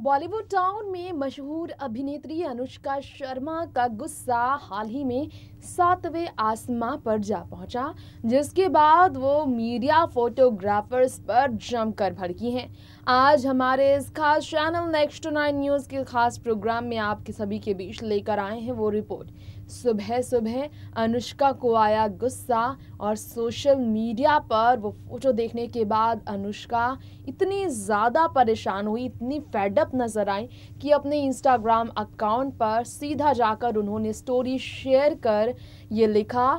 Bollywood town में मशहूर अभिनेत्री अनुष्का शर्मा का गुस्सा हाल ही में सातवें आसमां पर जा पहुंचा जिसके बाद वो मीडिया फोटोग्राफर्स पर जमकर भड़की हैं आज हमारे इस खास channel next to nine news के खास प्रोग्राम में आपके सभी के बीच लेकर आए हैं वो रिपोर्ट सुबह सुबह अनुष्का को आया गुस्सा और सोशल मीडिया पर वो फोटो देखने के बाद अनुष्का इतनी ज़्यादा परेशान हुई इतनी फेडअप नज़र आई कि अपने इंस्टाग्राम अकाउंट पर सीधा जाकर उन्होंने स्टोरी शेयर कर ये लिखा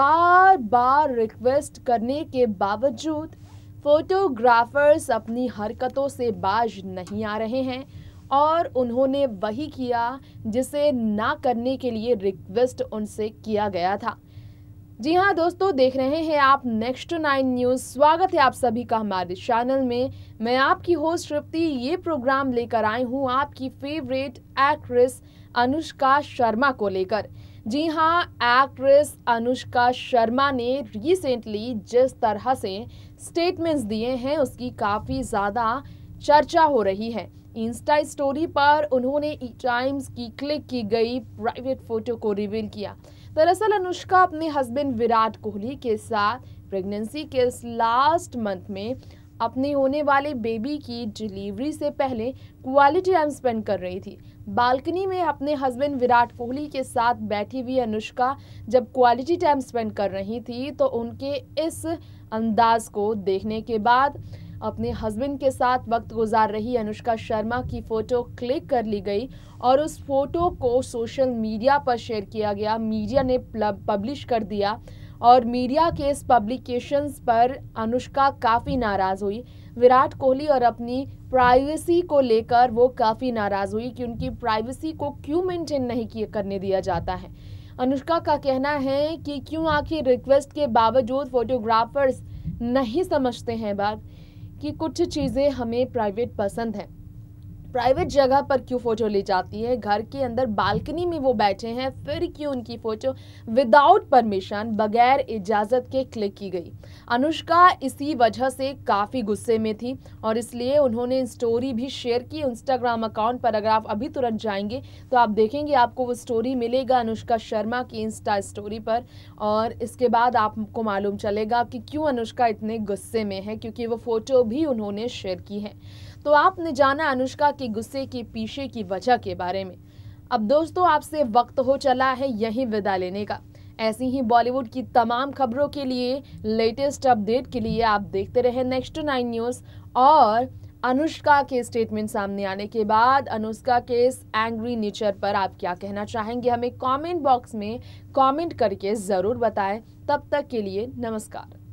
बार बार रिक्वेस्ट करने के बावजूद फोटोग्राफर्स अपनी हरकतों से बाज नहीं आ रहे हैं और उन्होंने वही किया जिसे ना करने के लिए रिक्वेस्ट उनसे किया गया था जी हाँ दोस्तों देख रहे हैं आप नेक्स्ट नाइन न्यूज़ स्वागत है आप सभी का हमारे चैनल में मैं आपकी होस्ट तृप्ति ये प्रोग्राम लेकर आई हूँ आपकी फेवरेट एक्ट्रेस अनुष्का शर्मा को लेकर जी हाँ एक्ट्रेस अनुष्का शर्मा ने रिसेंटली जिस तरह से स्टेटमेंट्स दिए हैं उसकी काफ़ी ज़्यादा चर्चा हो रही है इंस्टा स्टोरी पर उन्होंने ई e टाइम्स की क्लिक की गई प्राइवेट फ़ोटो को रिवील किया दरअसल अनुष्का अपने हस्बैंड विराट कोहली के साथ प्रेगनेंसी के लास्ट मंथ में अपने होने वाले बेबी की डिलीवरी से पहले क्वालिटी टाइम स्पेंड कर रही थी बालकनी में अपने हस्बैंड विराट कोहली के साथ बैठी हुई अनुष्का जब क्वालिटी टाइम स्पेंड कर रही थी तो उनके इस अंदाज को देखने के बाद अपने हस्बैंड के साथ वक्त गुजार रही अनुष्का शर्मा की फ़ोटो क्लिक कर ली गई और उस फोटो को सोशल मीडिया पर शेयर किया गया मीडिया ने पब्लिश कर दिया और मीडिया के इस पब्लिकेशंस पर अनुष्का काफ़ी नाराज़ हुई विराट कोहली और अपनी प्राइवेसी को लेकर वो काफ़ी नाराज़ हुई कि उनकी प्राइवेसी को क्यों मेंटेन नहीं किए करने दिया जाता है अनुष्का का कहना है कि क्यों आखिर रिक्वेस्ट के बावजूद फोटोग्राफर्स नहीं समझते हैं बात कि कुछ चीज़ें हमें प्राइवेट पसंद हैं प्राइवेट जगह पर क्यों फ़ोटो ले जाती है घर के अंदर बालकनी में वो बैठे हैं फिर क्यों उनकी फ़ोटो विदाउट परमिशन बगैर इजाज़त के क्लिक की गई अनुष्का इसी वजह से काफ़ी गुस्से में थी और इसलिए उन्होंने स्टोरी भी शेयर की इंस्टाग्राम अकाउंट पर अगर आप अभी तुरंत जाएंगे तो आप देखेंगे आपको वो स्टोरी मिलेगा अनुष्का शर्मा की इंस्टा स्टोरी पर और इसके बाद आपको मालूम चलेगा कि क्यों अनुष्का इतने गुस्से में है क्योंकि वो फ़ोटो भी उन्होंने शेयर की है तो आपने जाना अनुष्का के गुस्से के पीछे की वजह के बारे में अब दोस्तों आपसे वक्त हो चला है यही विदा लेने का ऐसी ही बॉलीवुड की तमाम खबरों के लिए लेटेस्ट अपडेट के लिए आप देखते रहे नेक्स्ट नाइन न्यूज़ और अनुष्का के स्टेटमेंट सामने आने के बाद अनुष्का के इस एंग्री नेचर पर आप क्या कहना चाहेंगे हमें कमेंट बॉक्स में कमेंट करके ज़रूर बताएं तब तक के लिए नमस्कार